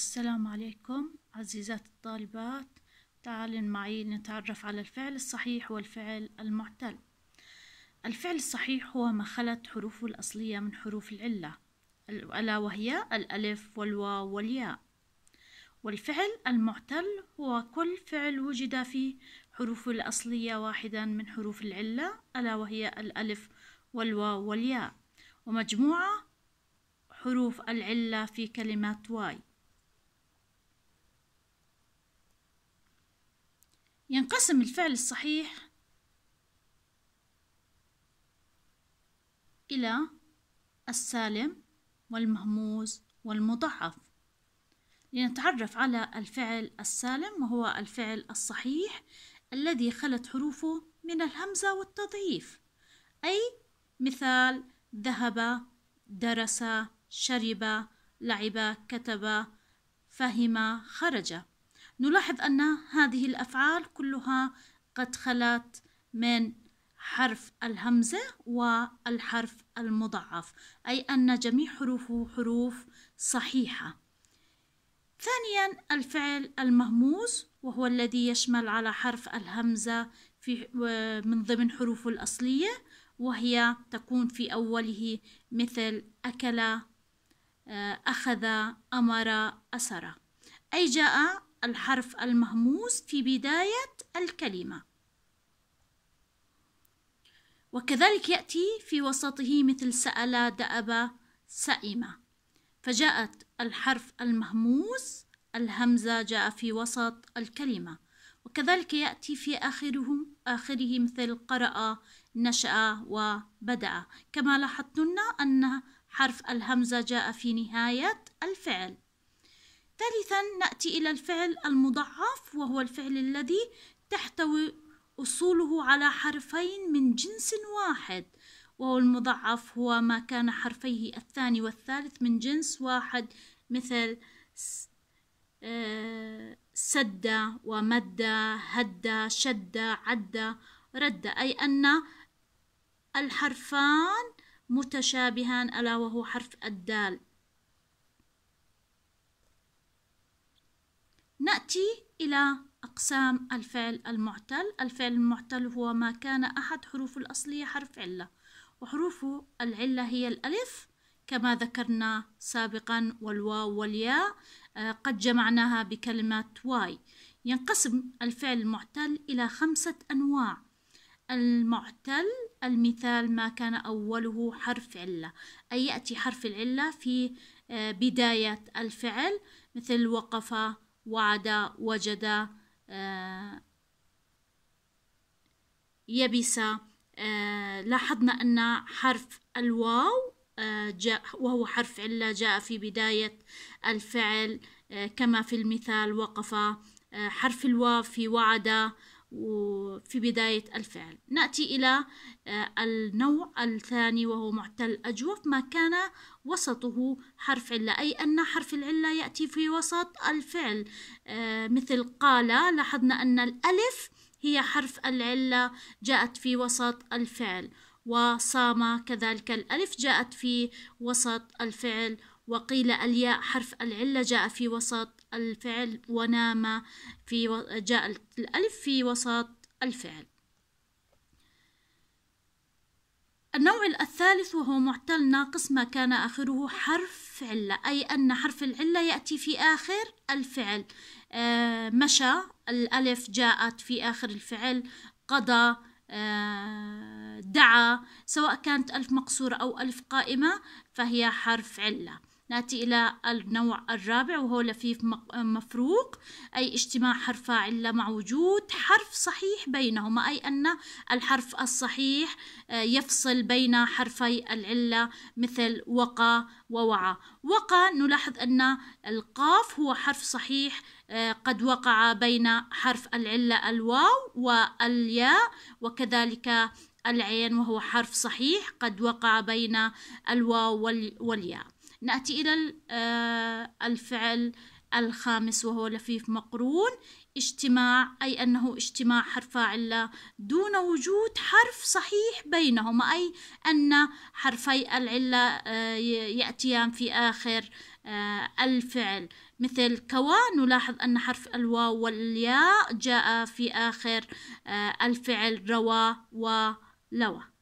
السلام عليكم عزيزات الطالبات تعالوا معي نتعرف على الفعل الصحيح والفعل المعتل الفعل الصحيح هو ما خلت حروفه الأصلية من حروف العلة ألا وهي الألف والواو والياء والفعل المعتل هو كل فعل وجد فيه حروفه الأصلية واحدا من حروف العلة ألا وهي الألف والواو والياء ومجموعة حروف العلة في كلمات واي ينقسم الفعل الصحيح إلى السالم والمهموز والمضعف لنتعرف على الفعل السالم وهو الفعل الصحيح الذي خلت حروفه من الهمزة والتضعيف أي مثال ذهب درس شرب لعب كتب فهم خرج نلاحظ أن هذه الأفعال كلها قد خلت من حرف الهمزة والحرف المضعف أي أن جميع حروفه حروف صحيحة ثانيا الفعل المهموز وهو الذي يشمل على حرف الهمزة في من ضمن حروفه الأصلية وهي تكون في أوله مثل أكل آه، أخذ أمر أسر أي جاء الحرف المهموز في بداية الكلمة وكذلك يأتي في وسطه مثل سأل دأب سئم فجاءت الحرف المهموز الهمزة جاء في وسط الكلمة وكذلك يأتي في آخره آخره مثل قرأ نشأ وبدأ كما لاحظتن أن حرف الهمزة جاء في نهاية الفعل ثالثا نأتي إلى الفعل المضعف وهو الفعل الذي تحتوي أصوله على حرفين من جنس واحد وهو المضعف هو ما كان حرفيه الثاني والثالث من جنس واحد مثل آه، سد ومد هد شد عد رد أي أن الحرفان متشابهان ألا وهو حرف الدال نأتي إلى أقسام الفعل المعتل الفعل المعتل هو ما كان أحد حروف الأصلية حرف علة وحروف العلة هي الألف كما ذكرنا سابقا والواو والياء آه، قد جمعناها بكلمة واي ينقسم الفعل المعتل إلى خمسة أنواع المعتل المثال ما كان أوله حرف علة أي يأتي حرف العلة في آه، بداية الفعل مثل وقف وعد وجد آه، يبس آه، لاحظنا أن حرف الواو آه، جاء وهو حرف علة جاء في بداية الفعل كما في المثال وقف حرف الواو في وعد وفي بداية الفعل نأتي إلى آه، النوع الثاني وهو معتل أجوف ما كان وسطه حرف علة أي أن حرف العلة يأتي في وسط الفعل آه، مثل قال لاحظنا أن الألف هي حرف العلة جاءت في وسط الفعل وصام كذلك الألف جاءت في وسط الفعل وقيل الياء حرف العلة جاء في وسط الفعل ونام في و... جاء الألف في وسط الفعل النوع الثالث وهو معتل ناقص ما كان آخره حرف علة أي أن حرف العلة يأتي في آخر الفعل آه مشى الألف جاءت في آخر الفعل قضى آه، دعا سواء كانت ألف مقصورة أو ألف قائمة فهي حرف علة نأتي إلى النوع الرابع وهو لفيف مفروق أي اجتماع حرف علة مع وجود حرف صحيح بينهما أي أن الحرف الصحيح آه، يفصل بين حرفي العلة مثل وقى ووعى وقى نلاحظ أن القاف هو حرف صحيح آه، قد وقع بين حرف العلة الواو والياء وكذلك العين وهو حرف صحيح قد وقع بين الواو والياء نأتي إلى آه، الفعل الخامس وهو لفيف مقرون اجتماع أي أنه اجتماع حرف علة دون وجود حرف صحيح بينهما أي أن حرفي العلة آه، يأتيان في آخر آه، الفعل مثل كوا نلاحظ أن حرف الواو والياء جاء في آخر الفعل روى ولوى